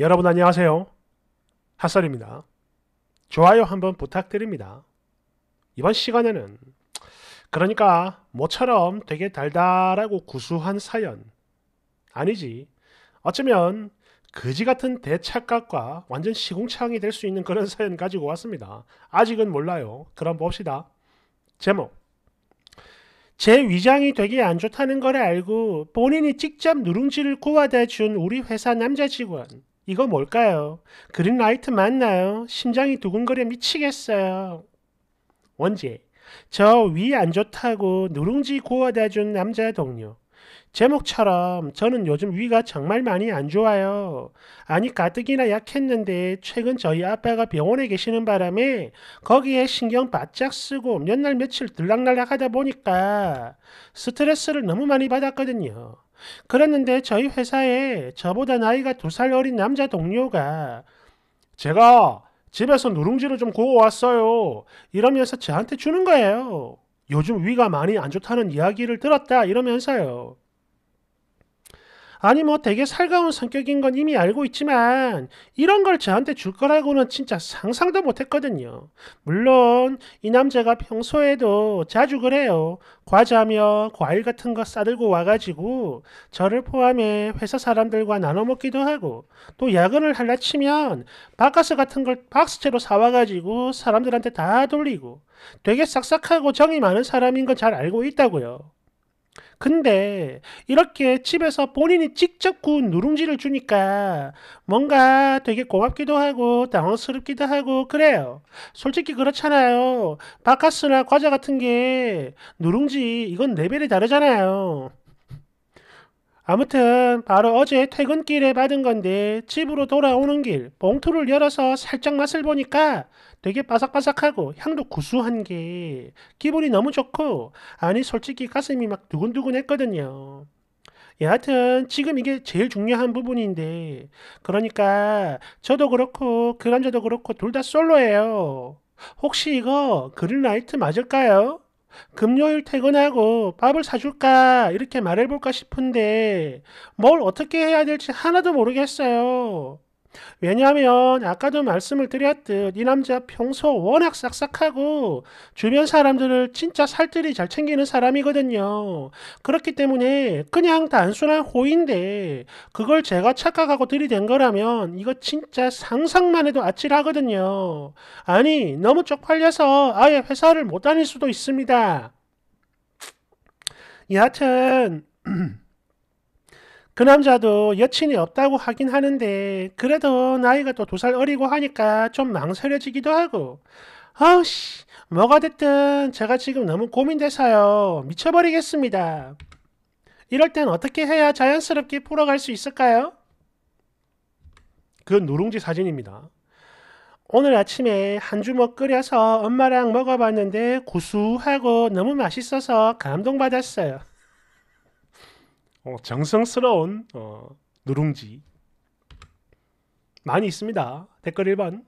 여러분 안녕하세요. 핫설입니다. 좋아요 한번 부탁드립니다. 이번 시간에는 그러니까 모처럼 되게 달달하고 구수한 사연 아니지 어쩌면 그지 같은 대착각과 완전 시공창이 될 수 있는 그런 사연 가지고 왔습니다. 아직은 몰라요. 그럼 봅시다. 제목 제 위장이 되게 안 좋다는 걸 알고 본인이 직접 누룽지를 구워다 준 우리 회사 남자 직원 이거 뭘까요? 그린라이트 맞나요? 심장이 두근거려 미치겠어요. 원재, 저위 안 좋다고 누룽지 구워다 준 남자 동료. 제목처럼 저는 요즘 위가 정말 많이 안 좋아요. 아니 가뜩이나 약했는데 최근 저희 아빠가 병원에 계시는 바람에 거기에 신경 바짝 쓰고 몇 날 며칠 들락날락 하다 보니까 스트레스를 너무 많이 받았거든요. 그랬는데 저희 회사에 저보다 나이가 두 살 어린 남자 동료가 제가 집에서 누룽지를 좀 구워 왔어요. 이러면서 저한테 주는 거예요. 요즘 위가 많이 안 좋다는 이야기를 들었다 이러면서요. 아니 뭐 되게 살가운 성격인 건 이미 알고 있지만 이런 걸 저한테 줄 거라고는 진짜 상상도 못했거든요. 물론 이 남자가 평소에도 자주 그래요. 과자며 과일 같은 거 싸들고 와가지고 저를 포함해 회사 사람들과 나눠 먹기도 하고 또 야근을 할라 치면 박카스 같은 걸 박스채로 사와가지고 사람들한테 다 돌리고 되게 싹싹하고 정이 많은 사람인 건 잘 알고 있다고요. 근데 이렇게 집에서 본인이 직접 구운 누룽지를 주니까 뭔가 되게 고맙기도 하고 당황스럽기도 하고 그래요. 솔직히 그렇잖아요. 바카스나 과자 같은 게 누룽지 이건 레벨이 다르잖아요. 아무튼 바로 어제 퇴근길에 받은 건데 집으로 돌아오는 길 봉투를 열어서 살짝 맛을 보니까 되게 바삭바삭하고 향도 구수한 게 기분이 너무 좋고 아니 솔직히 가슴이 막 두근두근 했거든요. 예, 여하튼 지금 이게 제일 중요한 부분인데 그러니까 저도 그렇고 그남자도 그렇고 둘 다 솔로예요. 혹시 이거 그린라이트 맞을까요? 금요일 퇴근하고 밥을 사줄까? 이렇게 말해볼까 싶은데 뭘 어떻게 해야 될지 하나도 모르겠어요. 왜냐하면 아까도 말씀을 드렸듯 이 남자 평소 워낙 싹싹하고 주변 사람들을 진짜 살뜰히 잘 챙기는 사람이거든요. 그렇기 때문에 그냥 단순한 호인데 그걸 제가 착각하고 들이댄 거라면 이거 진짜 상상만 해도 아찔하거든요. 아니 너무 쪽팔려서 아예 회사를 못 다닐 수도 있습니다. 여하튼 그 남자도 여친이 없다고 하긴 하는데 그래도 나이가 또 두 살 어리고 하니까 좀 망설여지기도 하고 아우씨 뭐가 됐든 제가 지금 너무 고민돼서요 미쳐버리겠습니다. 이럴 땐 어떻게 해야 자연스럽게 풀어갈 수 있을까요? 그 누룽지 사진입니다. 오늘 아침에 한 주먹 끓여서 엄마랑 먹어봤는데 구수하고 너무 맛있어서 감동받았어요. 어, 정성스러운 어, 누룽지 많이 있습니다. 댓글 1번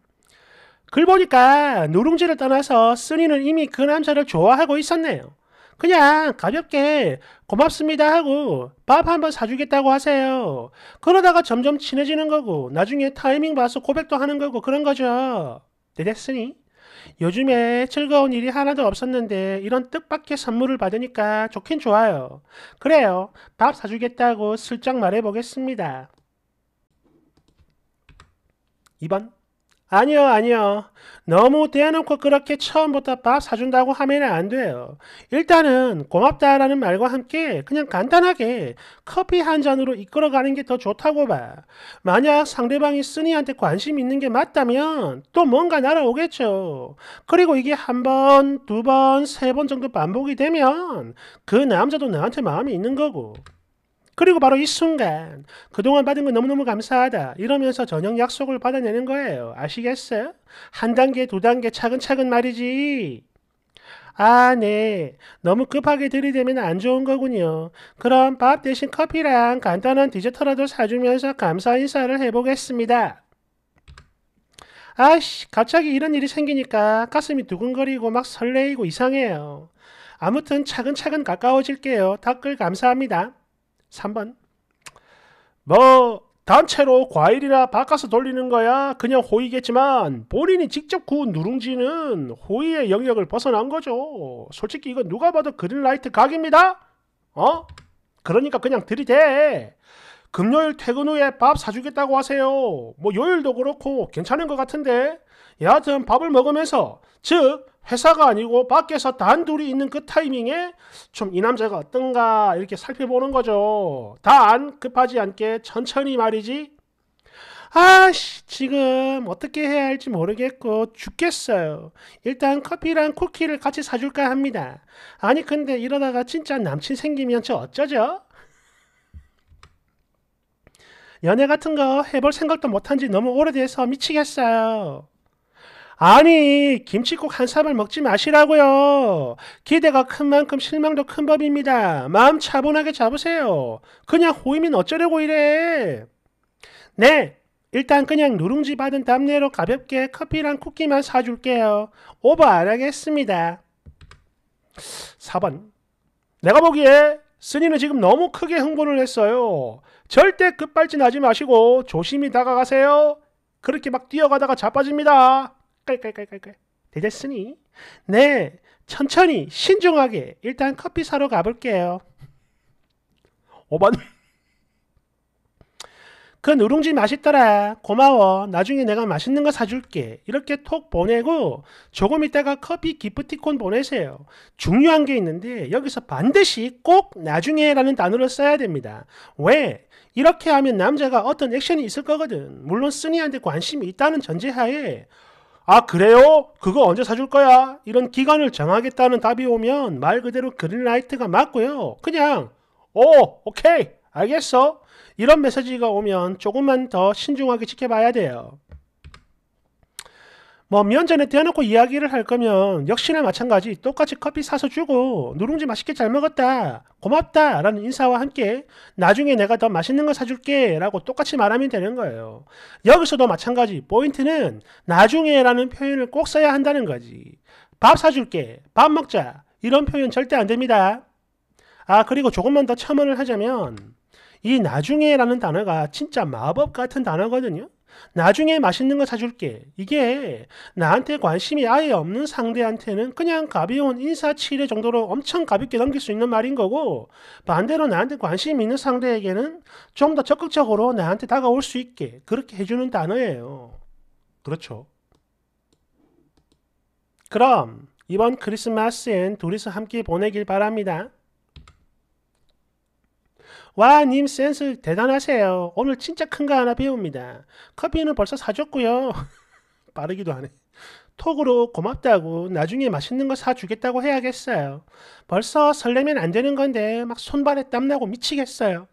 글 보니까 누룽지를 떠나서 쓰니는 이미 그 남자를 좋아하고 있었네요. 그냥 가볍게 고맙습니다 하고 밥 한번 사주겠다고 하세요. 그러다가 점점 친해지는 거고 나중에 타이밍 봐서 고백도 하는 거고 그런 거죠. 되겠으니? 네, 요즘에 즐거운 일이 하나도 없었는데 이런 뜻밖의 선물을 받으니까 좋긴 좋아요. 그래요. 밥 사주겠다고 슬쩍 말해보겠습니다. 2번 아니요, 아니요. 너무 대놓고 그렇게 처음부터 밥 사준다고 하면 안 돼요. 일단은 고맙다라는 말과 함께 그냥 간단하게 커피 한 잔으로 이끌어가는 게 더 좋다고 봐. 만약 상대방이 쓰니한테 관심 있는 게 맞다면 또 뭔가 날아오겠죠. 그리고 이게 한 번, 두 번, 세 번 정도 반복이 되면 그 남자도 나한테 마음이 있는 거고. 그리고 바로 이 순간 그동안 받은 거 너무너무 감사하다 이러면서 저녁 약속을 받아내는 거예요. 아시겠어요? 한 단계 두 단계 차근차근 말이지. 아, 네. 너무 급하게 들이대면 안 좋은 거군요. 그럼 밥 대신 커피랑 간단한 디저트라도 사주면서 감사 인사를 해보겠습니다. 아씨, 갑자기 이런 일이 생기니까 가슴이 두근거리고 막 설레이고 이상해요. 아무튼 차근차근 가까워질게요. 댓글 감사합니다. 3번 뭐 단체로 과일이나 바꿔서 돌리는 거야 그냥 호의겠지만 본인이 직접 구운 누룽지는 호의의 영역을 벗어난 거죠 솔직히 이건 누가 봐도 그린라이트 각입니다 어? 그러니까 그냥 들이대 금요일 퇴근 후에 밥 사주겠다고 하세요 뭐 요일도 그렇고 괜찮은 것 같은데 여하튼 밥을 먹으면서 즉 회사가 아니고 밖에서 단둘이 있는 그 타이밍에 좀 이 남자가 어떤가 이렇게 살펴보는 거죠. 단 급하지 않게 천천히 말이지. 아씨 지금 어떻게 해야 할지 모르겠고 죽겠어요. 일단 커피랑 쿠키를 같이 사줄까 합니다. 아니 근데 이러다가 진짜 남친 생기면 저 어쩌죠? 연애 같은 거 해볼 생각도 못한 지 너무 오래돼서 미치겠어요. 아니 김치국 한 삽을 먹지 마시라고요. 기대가 큰 만큼 실망도 큰 법입니다. 마음 차분하게 잡으세요. 그냥 호이면 어쩌려고 이래. 네. 일단 그냥 누룽지 받은 담내로 가볍게 커피랑 쿠키만 사줄게요. 오버 안 하겠습니다. 4번 내가 보기에 스니는 지금 너무 크게 흥분을 했어요. 절대 급발진하지 마시고 조심히 다가가세요. 그렇게 막 뛰어가다가 자빠집니다. 깔깔깔깔깔 되겠으니 네 천천히 신중하게 일단 커피 사러 가볼게요 5번 그 누룽지 맛있더라 고마워 나중에 내가 맛있는 거 사줄게 이렇게 톡 보내고 조금 있다가 커피 기프티콘 보내세요 중요한 게 있는데 여기서 반드시 꼭 나중에 라는 단어를 써야 됩니다 왜? 이렇게 하면 남자가 어떤 액션이 있을 거거든 물론 쓰니한테 관심이 있다는 전제하에 아 그래요? 그거 언제 사줄 거야? 이런 기간을 정하겠다는 답이 오면 말 그대로 그린라이트가 맞고요. 그냥 오 오케이 알겠어 이런 메시지가 오면 조금만 더 신중하게 지켜봐야 돼요. 뭐 면전에 떼어놓고 이야기를 할 거면 역시나 마찬가지 똑같이 커피 사서 주고 누룽지 맛있게 잘 먹었다 고맙다 라는 인사와 함께 나중에 내가 더 맛있는 거 사줄게 라고 똑같이 말하면 되는 거예요. 여기서도 마찬가지 포인트는 나중에 라는 표현을 꼭 써야 한다는 거지. 밥 사줄게 밥 먹자 이런 표현 절대 안 됩니다. 아 그리고 조금만 더 첨언을 하자면 이 나중에 라는 단어가 진짜 마법 같은 단어거든요. 나중에 맛있는 거 사줄게. 이게 나한테 관심이 아예 없는 상대한테는 그냥 가벼운 인사치레 정도로 엄청 가볍게 넘길 수 있는 말인 거고 반대로 나한테 관심 있는 상대에게는 좀 더 적극적으로 나한테 다가올 수 있게 그렇게 해주는 단어예요. 그렇죠. 그럼 이번 크리스마스엔 둘이서 함께 보내길 바랍니다. 와, 님 센스 대단하세요. 오늘 진짜 큰 거 하나 배웁니다. 커피는 벌써 사줬고요. 빠르기도 하네. 톡으로 고맙다고 나중에 맛있는 거 사주겠다고 해야겠어요. 벌써 설레면 안 되는 건데 막 손발에 땀나고 미치겠어요.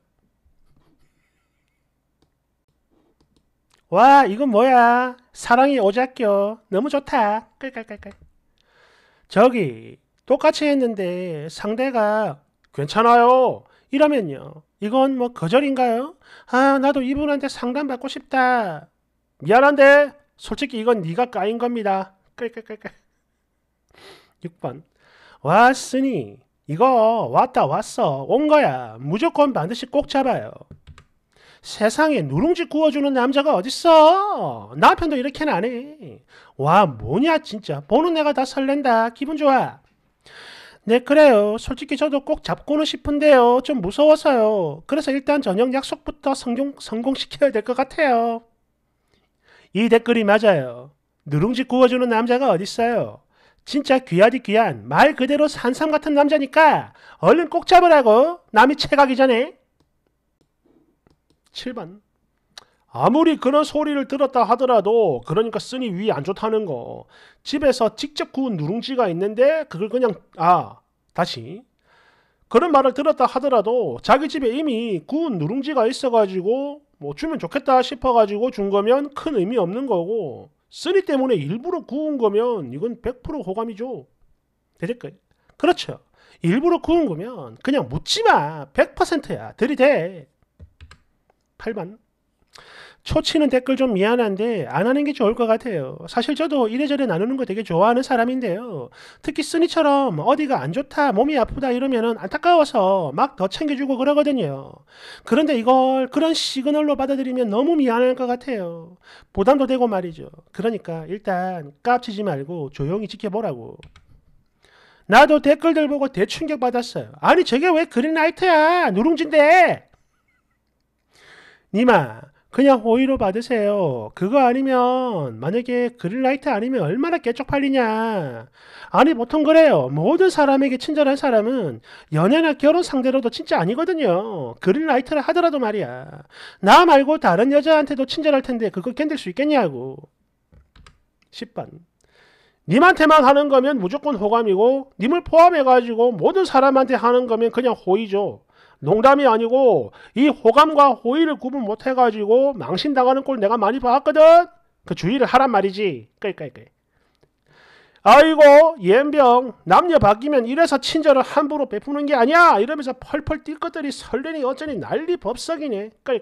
와 이건 뭐야 사랑이 오작교 너무 좋다 깔깔깔깔 저기 똑같이 했는데 상대가 괜찮아요 이러면요 이건 뭐 거절인가요? 아 나도 이분한테 상담받고 싶다. 미안한데 솔직히 이건 네가 까인 겁니다. 깔깔깔깔. 6번 왔으니 이거 왔다 왔어 온 거야 무조건 반드시 꼭 잡아요 세상에 누룽지 구워주는 남자가 어딨어 남편도 이렇게는 안해와 뭐냐 진짜 보는 내가 다 설렌다 기분 좋아 네, 그래요. 솔직히 저도 꼭 잡고는 싶은데요. 좀 무서워서요. 그래서 일단 저녁 약속부터 성공, 성공시켜야 될 것 같아요. 이 댓글이 맞아요. 누룽지 구워주는 남자가 어딨어요. 진짜 귀하디 귀한 말 그대로 산삼 같은 남자니까 얼른 꼭 잡으라고 남이 채가기 전에 7번 아무리 그런 소리를 들었다 하더라도 그러니까 쓰니 위에안 좋다는 거. 집에서 직접 구운 누룽지가 있는데 그걸 그냥 아 다시 그런 말을 들었다 하더라도 자기 집에 이미 구운 누룽지가 있어가지고 뭐 주면 좋겠다 싶어가지고 준 거면 큰 의미 없는 거고 쓰니 때문에 일부러 구운 거면 이건 100% 호감이죠. 되될까요? 그렇죠. 일부러 구운 거면 그냥 묻지마 100%야 들이대 8번 초치는 댓글 좀 미안한데 안 하는 게 좋을 것 같아요. 사실 저도 이래저래 나누는 거 되게 좋아하는 사람인데요. 특히 쓰니처럼 어디가 안 좋다, 몸이 아프다 이러면 안타까워서 막 더 챙겨주고 그러거든요. 그런데 이걸 그런 시그널로 받아들이면 너무 미안할 것 같아요. 부담도 되고 말이죠. 그러니까 일단 깝치지 말고 조용히 지켜보라고. 나도 댓글들 보고 대충격 받았어요. 아니 저게 왜 그린라이트야? 누룽지인데. 니마 그냥 호의로 받으세요. 그거 아니면 만약에 그릴라이트 아니면 얼마나 깨쩍 팔리냐. 아니 보통 그래요. 모든 사람에게 친절한 사람은 연애나 결혼 상대로도 진짜 아니거든요. 그릴라이트를 하더라도 말이야. 나 말고 다른 여자한테도 친절할 텐데 그거 견딜 수 있겠냐고. 10번. 님한테만 하는 거면 무조건 호감이고 님을 포함해가지고 모든 사람한테 하는 거면 그냥 호의죠. 농담이 아니고 이 호감과 호의를 구분 못 해가지고 망신당하는 꼴 내가 많이 봤거든. 그 주의를 하란 말이지. 그러니 아이고 예병 남녀 바뀌면 이래서 친절을 함부로 베푸는 게 아니야 이러면서 펄펄 뛸 것들이 설레니 어쩌니 난리 법석이네 그러니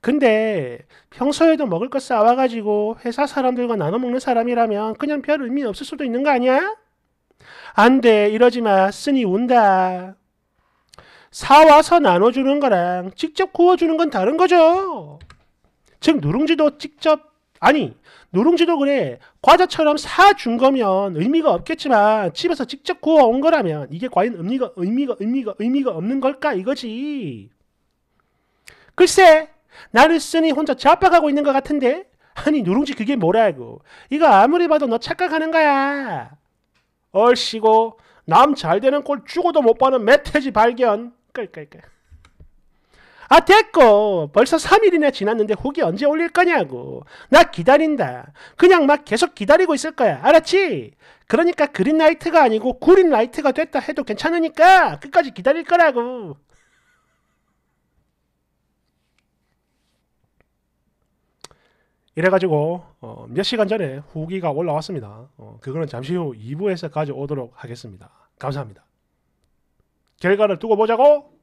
근데 평소에도 먹을 것 싸와가지고 회사 사람들과 나눠 먹는 사람이라면 그냥 별 의미 없을 수도 있는 거 아니야? 안돼 이러지 마 쓰니 운다 사와서 나눠주는 거랑 직접 구워주는 건 다른 거죠. 즉 누룽지도 직접 아니 누룽지도 그래 과자처럼 사 준 거면 의미가 없겠지만 집에서 직접 구워온 거라면 이게 과연 의미가 의미가 의미가 의미가 없는 걸까 이거지. 글쎄 나를 쓰니 혼자 자빠가고 있는 것 같은데 아니 누룽지 그게 뭐라고 이거 아무리 봐도 너 착각하는 거야. 얼씨고 남 잘 되는 꼴 죽어도 못 보는 멧돼지 발견. 끌끌끌. 아 됐고 벌써 3일이나 지났는데 후기 언제 올릴 거냐고 나 기다린다 그냥 막 계속 기다리고 있을 거야 알았지? 그러니까 그린라이트가 아니고 구린라이트가 됐다 해도 괜찮으니까 끝까지 기다릴 거라고 이래가지고 어, 몇 시간 전에 후기가 올라왔습니다 어, 그거는 잠시 후 2부에서 가져오도록 하겠습니다 감사합니다 결과를 두고 보자고